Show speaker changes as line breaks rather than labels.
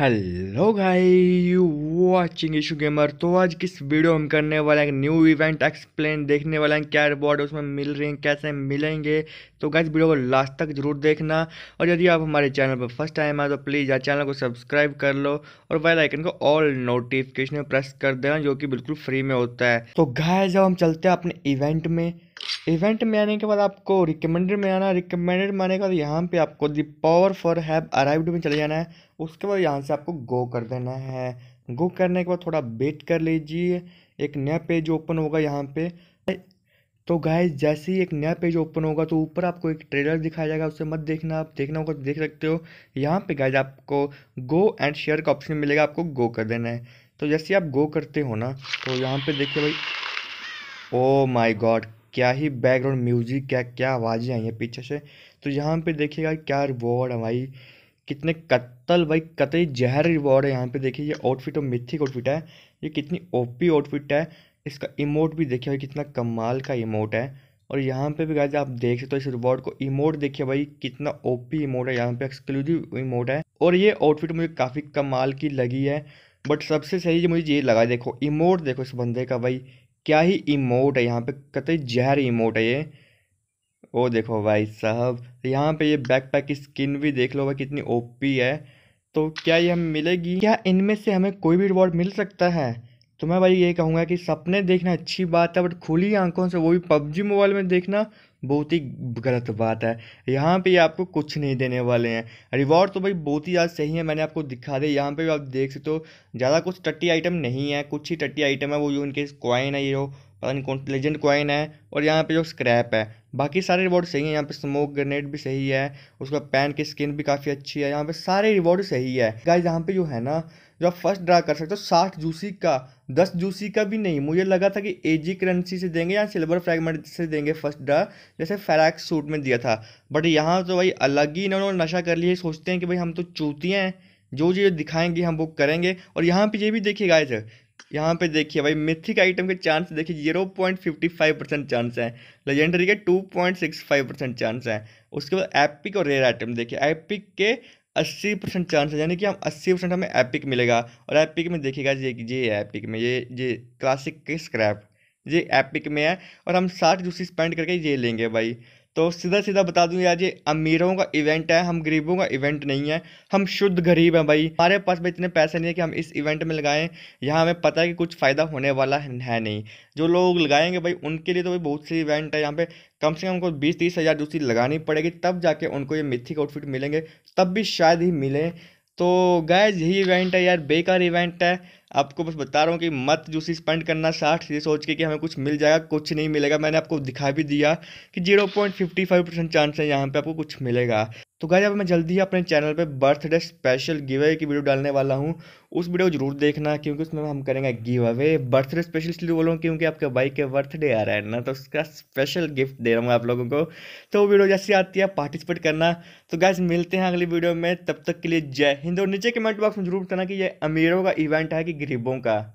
hello guys you watching Ishu gamer तो आज किस वीडियो हम करने वाले हैं न्यू इवेंट एक्सप्लेन देखने वाले हैं क्या रिवॉर्ड उसमें मिल रही हैं कैसे मिलेंगे तो गाइस वीडियो को लास्ट तक जरूर देखना और यदि आप हमारे चैनल पर फर्स्ट टाइम आए तो प्लीज़ आज चैनल को सब्सक्राइब कर लो और बेल आइकन को ऑल नोटिफिकेशन में प्रेस कर देना जो कि बिल्कुल फ्री में होता है तो गाय जब हम चलते हैं अपने इवेंट में इवेंट में आने के बाद आपको रिकमेंडेड में आना रिकमेंडेड में आने के बाद यहाँ पे आपको the power for have arrived में चले जाना है उसके बाद यहाँ से आपको गो कर देना है गो करने के बाद थोड़ा वेट कर लीजिए एक नया पेज ओपन होगा यहाँ पे तो गाय जैसे ही एक नया पेज ओपन होगा तो ऊपर आपको एक ट्रेलर दिखाया जाएगा उसे मत देखना आप देखना होगा तो देख सकते हो यहाँ पे गाइज आपको गो एंड शेयर का ऑप्शन मिलेगा आपको गो कर देना है तो जैसे आप गो करते हो ना तो यहाँ पे देखिए भाई ओ माय गॉड क्या ही बैकग्राउंड म्यूजिक क्या क्या आवाज़ें आई हैं पीछे से तो यहाँ पे देखिएगा क्या रिवॉर्ड है भाई कितने कत्तल भाई कतई जहर रिवॉर्ड है यहाँ पे देखिए ये आउटफिट और तो मिथिक आउटफिट है ये कितनी ओपी आउटफिट है इसका इमोट भी देखिए भाई कितना कमाल का इमोट है और यहाँ पे भी गाय आप देख सकते हो इस रिवॉर्ड को इमोट देखिए भाई कितना ओपी इमोट है यहाँ पे एक्सक्लूसिव इमोट है और ये आउटफिट मुझे काफ़ी कमाल की लगी है बट सबसे सही मुझे ये लगा देखो इमोट देखो इस बंदे का भाई क्या ही इमोट है यहाँ पे कतई जहर इमोट है ये ओ देखो भाई साहब यहाँ पे ये बैकपैक की स्किन भी देख लो भाई कितनी ओपी है तो क्या ये हमें मिलेगी क्या इनमें से हमें कोई भी रिवॉर्ड मिल सकता है तो मैं भाई ये कहूँगा कि सपने देखना अच्छी बात है बट खुली आंखों से वो भी पबजी मोबाइल में देखना बहुत ही गलत बात है यहाँ पे आपको कुछ नहीं देने वाले हैं रिवॉर्ड तो भाई बहुत ही ज़्यादा सही है मैंने आपको दिखा दे यहाँ पे आप देख सकते हो ज़्यादा कुछ टट्टी आइटम नहीं है कुछ ही टट्टी आइटम है वो जो इनके कॉइन है ये जो पता नहीं कौन लेजेंड क्वाइन है और यहाँ पे जो स्क्रैप है बाकी सारे रिवॉर्ड सही हैं यहाँ पे स्मोक ग्रेनेड भी सही है उसका पैन की स्किन भी काफ़ी अच्छी है यहाँ पे सारे रिवॉर्ड सही है गाइस यहाँ पे जो है ना जो आप फर्स्ट ड्रा कर सकते हो साठ जूसी का दस जूसी का भी नहीं मुझे लगा था कि एजी करेंसी से देंगे या सिल्वर फ्रैगमेंट से देंगे फर्स्ट ड्रा जैसे फैरैक्स सूट में दिया था बट यहाँ तो भाई अलग ही इन्होंने नशा कर लिया सोचते हैं कि भाई हम तो चूतियाँ हैं जो जो दिखाएंगे हम वो करेंगे और यहाँ पे ये भी देखिए गाइस यहाँ पे देखिए भाई मिथिक आइटम के चांस देखिए zero point fifty five percent chance है लेजेंडरी के two point six five percent chance है उसके बाद एपिक और रेयर आइटम देखिए एपिक के अस्सी परसेंट चांस है यानी कि हम अस्सी परसेंट हमें एपिक मिलेगा और एपिक में देखिएगा ये ये एपिक में ये ये क्लासिक के स्क्रैप ये एपिक में है और हम साठ जूसी स्पेंड करके ये लेंगे भाई तो सीधा सीधा बता दूं यार ये अमीरों का इवेंट है हम गरीबों का इवेंट नहीं है हम शुद्ध गरीब हैं भाई हमारे पास भाई इतने पैसे नहीं है कि हम इस इवेंट में लगाएं यहाँ हमें पता है कि कुछ फ़ायदा होने वाला है नहीं जो लोग लगाएंगे भाई उनके लिए तो भाई बहुत से इवेंट है यहाँ पे कम से कम उनको बीस तीस हज़ार दूसरी लगानी पड़ेगी तब जाके उनको ये मिथिक आउटफिट मिलेंगे तब भी शायद ही मिलें तो गैज यही इवेंट है यार बेकार इवेंट है आपको बस बता रहा हूँ कि मत सी स्पेंड करना साठ ये सोच के कि हमें कुछ मिल जाएगा कुछ नहीं मिलेगा मैंने आपको दिखा भी दिया कि zero point fifty five percent chance है यहाँ पे आपको कुछ मिलेगा तो गाय अब मैं जल्दी ही अपने चैनल पे बर्थडे स्पेशल गिव अवे की वीडियो डालने वाला हूँ उस वीडियो को जरूर देखना क्योंकि उसमें हम करेंगे गिव अवे बर्थडे स्पेशल इसलिए बोल रहा हूँ क्योंकि आपके भाई के बर्थडे आ रहा है ना तो उसका स्पेशल गिफ्ट दे रहा हूँ आप लोगों को तो वो वीडियो जैसी आती है पार्टिसिपेट करना तो गैस मिलते हैं अगली वीडियो में तब तक के लिए जय हिंद और नीचे कमेंट बॉक्स में जरूर बताना कि ये अमीरों का इवेंट है कि गिरीबों का